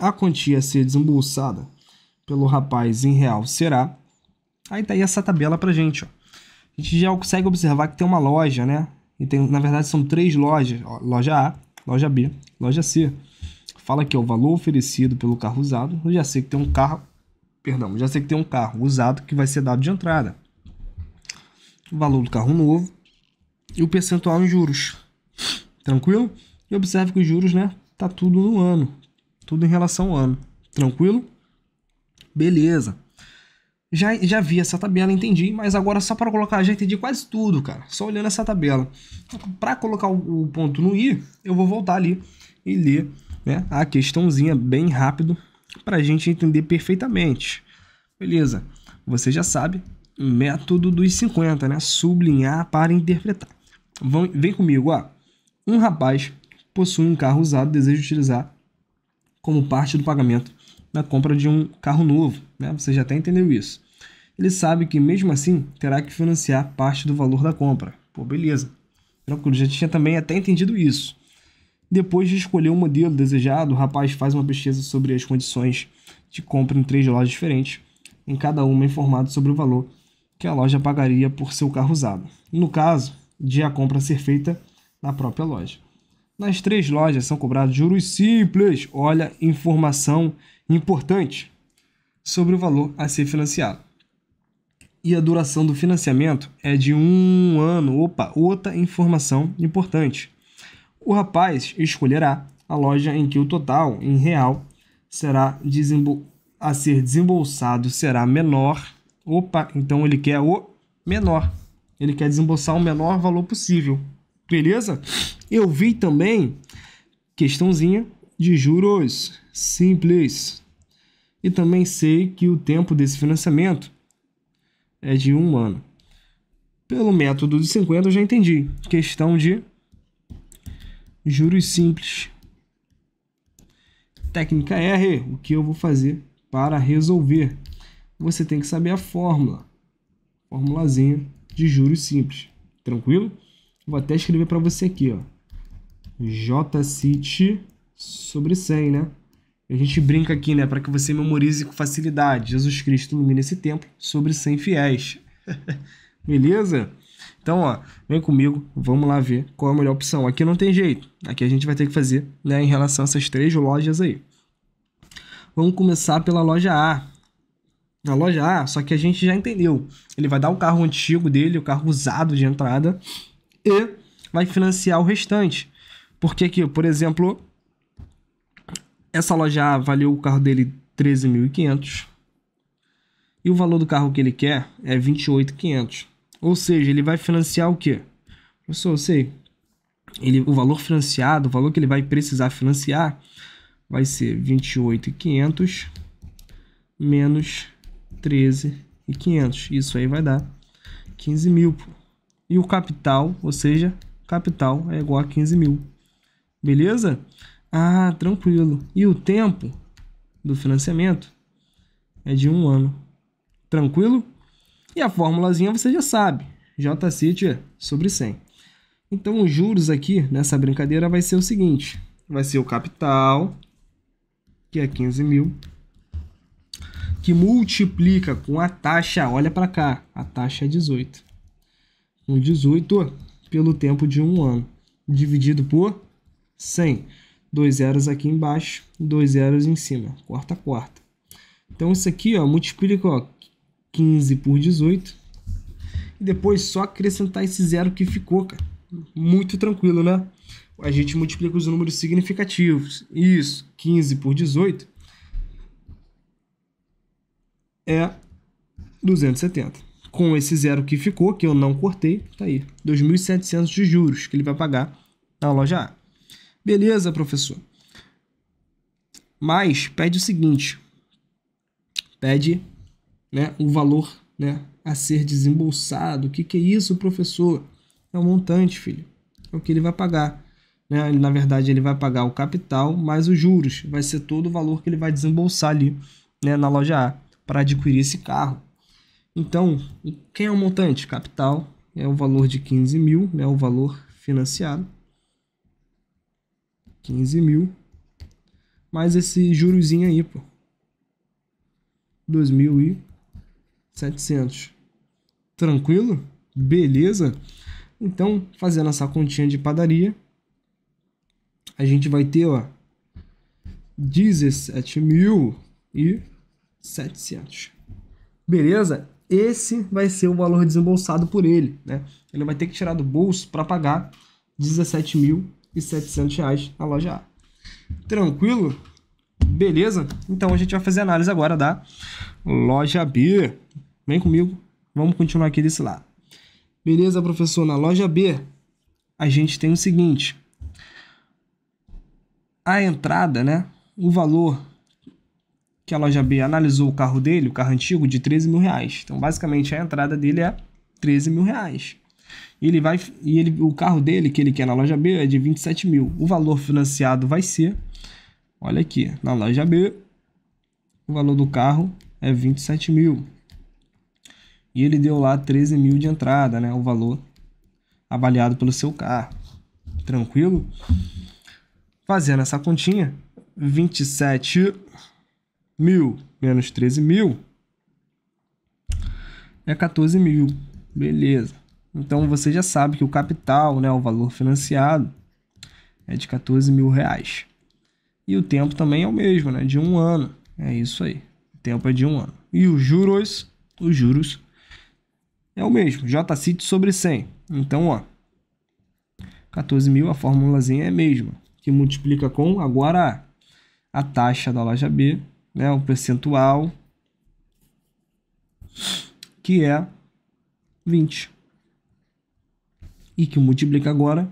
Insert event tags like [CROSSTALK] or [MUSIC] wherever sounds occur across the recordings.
A quantia a ser desembolsada pelo rapaz em real será. Aí tá aí essa tabela pra gente, ó. A gente já consegue observar que tem uma loja, né? E tem, na verdade, são três lojas: ó, loja A, loja B, loja C. Fala aqui, ó, o valor oferecido pelo carro usado. Eu já sei que tem um carro. Perdão, já sei que tem um carro usado que vai ser dado de entrada. O valor do carro novo e o percentual em juros. Tranquilo? E observe que os juros, né? Tá tudo no ano tudo em relação ao ano. Tranquilo? Beleza. Já, já vi essa tabela, entendi, mas agora só para colocar, já entendi quase tudo, cara. Só olhando essa tabela. Para colocar o, o, ponto no i, eu vou voltar ali e ler né, a questãozinha bem rápido para a gente entender perfeitamente. Beleza, você já sabe, método dos 50, né? Sublinhar para interpretar. Vão, vem comigo, ó. Um rapaz possui um carro usado, deseja utilizar como parte do pagamento na compra de um carro novo. Né? Você já até entendeu isso. Ele sabe que, mesmo assim, terá que financiar parte do valor da compra. Pô, beleza. Tranquilo, já tinha também até entendido isso. Depois de escolher o modelo desejado, o rapaz faz uma pesquisa sobre as condições de compra em três lojas diferentes. Em cada uma, informado sobre o valor que a loja pagaria por seu carro usado. No caso de a compra ser feita na própria loja. Nas três lojas são cobrados juros simples. Olha, informação importante sobre o valor a ser financiado. E a duração do financiamento é de um ano. Opa, outra informação importante. O rapaz escolherá a loja em que o total, em real, será a ser desembolsado será menor. Opa, então ele quer o menor. Ele quer desembolsar o menor valor possível. Beleza? Eu vi também questãozinha de juros simples. E também sei que o tempo desse financiamento é de um ano. Pelo método de 50 eu já entendi. Questão de juros simples. Técnica R, o que eu vou fazer para resolver? Você tem que saber a fórmula. Formulazinha de juros simples. Tranquilo? Vou até escrever para você aqui, ó. JCity sobre 100, né? A gente brinca aqui, né? Para que você memorize com facilidade. Jesus Cristo ilumina esse tempo sobre 100 fiéis. [LAUGHS] Beleza? Então, ó, vem comigo, vamos lá ver qual é a melhor opção. Aqui não tem jeito. Aqui a gente vai ter que fazer, né, em relação a essas três lojas aí. Vamos começar pela loja A. Na loja A, só que a gente já entendeu. Ele vai dar o carro antigo dele, o carro usado de entrada, e vai financiar o restante. Porque aqui, por exemplo, essa loja avaliou o carro dele 13.500 e o valor do carro que ele quer é 28.500. Ou seja, ele vai financiar o quê? Professor, eu sei. Ele, o valor financiado, o valor que ele vai precisar financiar vai ser 28.500 menos 13.500. Isso aí vai dar 15.000, mil, pô. E o capital, ou seja, capital é igual a 15 mil. Beleza? Ah, tranquilo. E o tempo do financiamento é de um ano. Tranquilo? E a formulazinha você já sabe. JCIT sobre 100. Então, os juros aqui nessa brincadeira vai ser o seguinte. Vai ser o capital, que é 15 mil, que multiplica com a taxa, olha para cá, a taxa é 18. 18 pelo tempo de um ano, dividido por 100. Dois zeros aqui embaixo, dois zeros em cima. Corta, quarta. Então, isso aqui, ó, multiplica ó, 15 por 18. E depois só acrescentar esse zero que ficou, cara. Muito tranquilo, né? A gente multiplica os números significativos. Isso, 15 por 18 é 270 com esse zero que ficou, que eu não cortei, tá aí, 2.700 de juros que ele vai pagar na loja A. Beleza, professor. Mas pede o seguinte, pede né, o valor né, a ser desembolsado. O que, que é isso, professor? É o um montante, filho. É o que ele vai pagar. Né? Na verdade, ele vai pagar o capital mais os juros. Vai ser todo o valor que ele vai desembolsar ali né, na loja A para adquirir esse carro. Então, quem é o montante? Capital é o valor de 15 mil, né, o valor financiado. 15 mil. Mais esse jurozinho aí, pô. 2.700. Tranquilo? Beleza? Então, fazendo essa continha de padaria, a gente vai ter, ó, 17.700. Beleza? esse vai ser o valor desembolsado por ele, né? Ele vai ter que tirar do bolso para pagar R$ 17.700 na loja A. Tranquilo? Beleza? Então a gente vai fazer a análise agora da loja B. Vem comigo, vamos continuar aqui desse lado. Beleza, professor? Na loja B, a gente tem o seguinte: a entrada, né? O valor que a loja B analisou o carro dele, o carro antigo, de 13 mil reais. Então, basicamente, a entrada dele é 13 mil reais. E ele vai e ele, o carro dele que ele quer na loja B é de 27 mil. O valor financiado vai ser, olha aqui, na loja B, o valor do carro é 27 mil. E ele deu lá 13 mil de entrada, né? O valor avaliado pelo seu carro. Tranquilo? Fazendo essa continha, 27 mil menos 13 mil é 14 mil. Beleza. Então você já sabe que o capital, né, o valor financiado, é de 14 mil reais. E o tempo também é o mesmo, né? De um ano. É isso aí. O tempo é de um ano. E os juros, os juros é o mesmo. JCIT sobre 100. Então, ó, 14 mil, a formulazinha é a mesma. Que multiplica com, agora, a taxa da loja B né, um percentual, que é 20. E que multiplica agora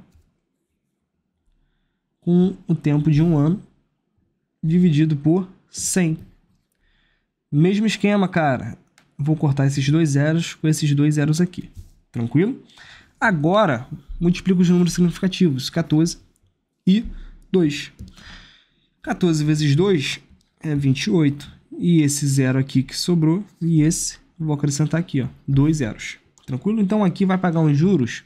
com o tempo de um ano dividido por 100. Mesmo esquema, cara. Vou cortar esses dois zeros com esses dois zeros aqui. Tranquilo? Agora, multiplico os números significativos. 14 e 2. 14 vezes 2 é 28. E esse zero aqui que sobrou, e esse, vou acrescentar aqui, ó, dois zeros. Tranquilo? Então aqui vai pagar uns juros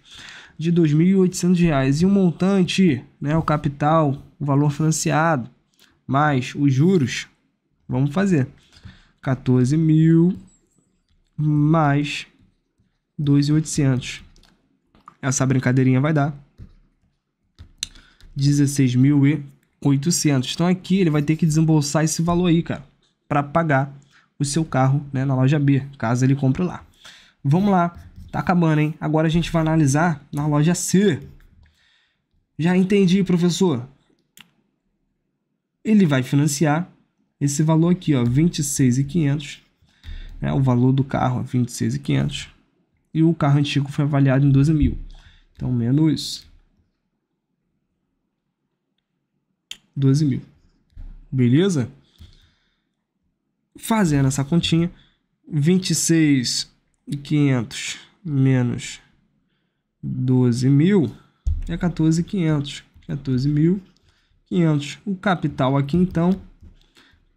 de R$ 2.800 e o um montante, né, o capital, o valor financiado, mais os juros, vamos fazer 14 mil mais 2.800. Essa brincadeirinha vai dar 16.000 e 800. Então aqui ele vai ter que desembolsar esse valor aí, cara, para pagar o seu carro né, na loja B, caso ele compre lá. Vamos lá, tá acabando, hein? Agora a gente vai analisar na loja C. Já entendi, professor. Ele vai financiar esse valor aqui, ó, 26,500. Né, o valor do carro é 26,500. E o carro antigo foi avaliado em 12 mil. Então, menos 12 mil. Beleza? Fazendo essa continha, 26,500 menos 12 mil é 14,500. 14.500. O capital aqui, então,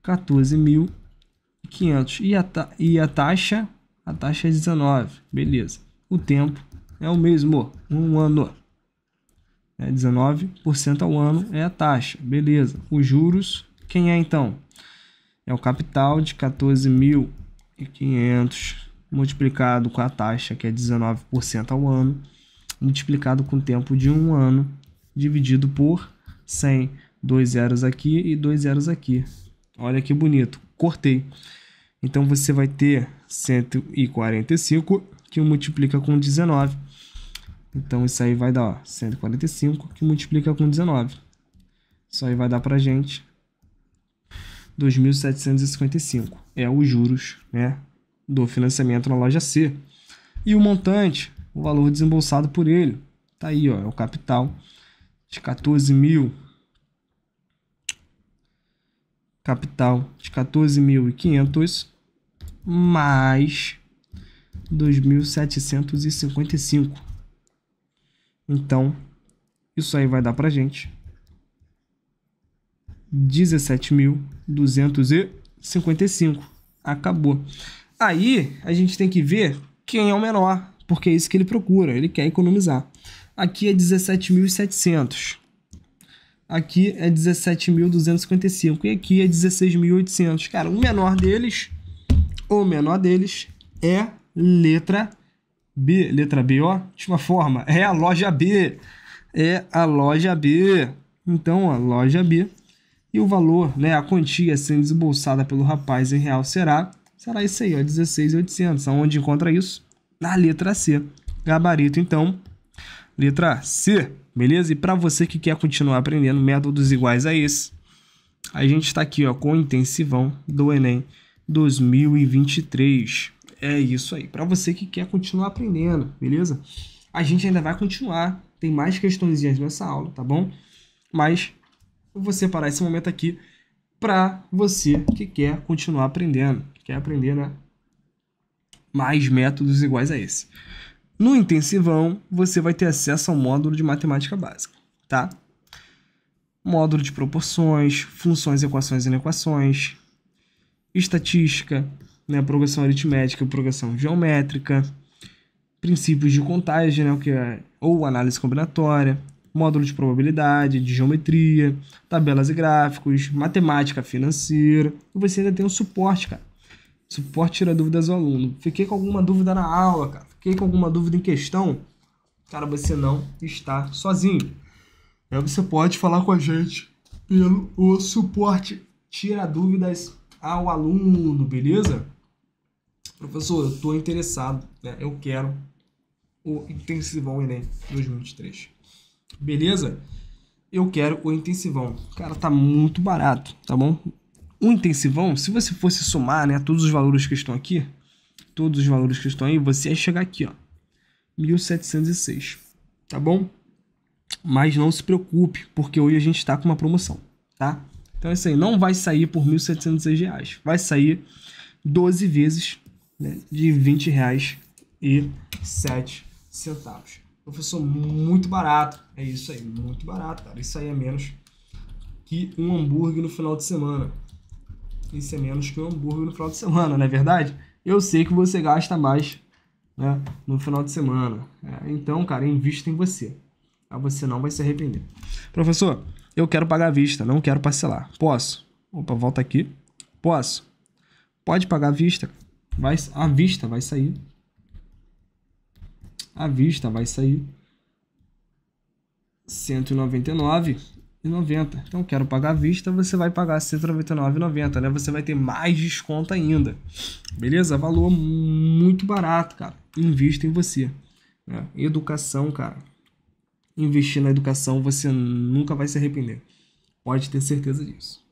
14.500. E, a e a taxa? A taxa é 19. Beleza. O tempo é o mesmo, um ano. É né? 19% ao ano é a taxa, beleza. Os juros, quem é então? É o capital de 14.500 multiplicado com a taxa, que é 19% ao ano, multiplicado com o tempo de um ano, dividido por 100, dois zeros aqui e dois zeros aqui. Olha que bonito, cortei. Então você vai ter 145 que multiplica com 19 então isso aí vai dar ó, 145 que multiplica com 19. Isso aí vai dar para gente 2.755. É os juros né, do financiamento na loja C. E o montante, o valor desembolsado por ele, tá aí, ó, é o capital de 14 mil. Capital de 14.500 mais 2.755. Então, isso aí vai dar a gente 17.255. Acabou. Aí, a gente tem que ver quem é o menor, porque é isso que ele procura, ele quer economizar. Aqui é 17.700. Aqui é 17.255 e aqui é 16.800. Cara, o menor deles, o menor deles é letra D. B, letra B, ó. Última forma. É a loja B. É a loja B. Então, a loja B. E o valor, né, a quantia sendo desembolsada pelo rapaz em real será, será isso aí, ó, 16,800. Aonde encontra isso? Na letra C. Gabarito, então, letra C. Beleza? E para você que quer continuar aprendendo métodos iguais a esse, a gente está aqui ó, com o intensivão do Enem 2023. É isso aí. Para você que quer continuar aprendendo, beleza? A gente ainda vai continuar. Tem mais questõezinhas nessa aula, tá bom? Mas vou separar esse momento aqui para você que quer continuar aprendendo, quer aprender, né? Mais métodos iguais a esse. No intensivão, você vai ter acesso ao módulo de matemática básica, tá? Módulo de proporções, funções, equações e inequações, estatística, né, progressão aritmética, progressão geométrica, princípios de contagem, né, o que é, ou análise combinatória, módulo de probabilidade, de geometria, tabelas e gráficos, matemática financeira. E você ainda tem um suporte, cara. Suporte tira dúvidas ao aluno. Fiquei com alguma dúvida na aula, cara. Fiquei com alguma dúvida em questão. Cara, você não está sozinho. Aí né, você pode falar com a gente pelo o suporte tira dúvidas ao aluno, beleza? professor, eu estou interessado, né? eu quero o intensivão Enem 2023. Beleza? Eu quero o intensivão. Cara, tá muito barato, tá bom? O intensivão, se você fosse somar, né, todos os valores que estão aqui, todos os valores que estão aí, você ia chegar aqui, ó, 1706, tá bom? Mas não se preocupe, porque hoje a gente está com uma promoção, tá? Então é isso aí, não vai sair por R$ reais, vai sair 12 vezes né, de 7 centavos. Professor, então, muito barato. É isso aí, muito barato, cara. Isso aí é menos que um hambúrguer no final de semana. Isso é menos que um hambúrguer no final de semana, não é verdade? Eu sei que você gasta mais né, no final de semana. É, então, cara, invista em você. Aí tá? você não vai se arrepender. Professor, eu quero pagar à vista, não quero parcelar. Posso? Opa, volta aqui. Posso? Pode pagar à vista. Vai, a vista vai sair. A vista vai sair. 199,90. Então, quero pagar à vista, você vai pagar 199,90, né? Você vai ter mais desconto ainda. Beleza? Valor muito barato, cara. Invista em você. Né? Educação, cara. Investir na educação, você nunca vai se arrepender. Pode ter certeza disso.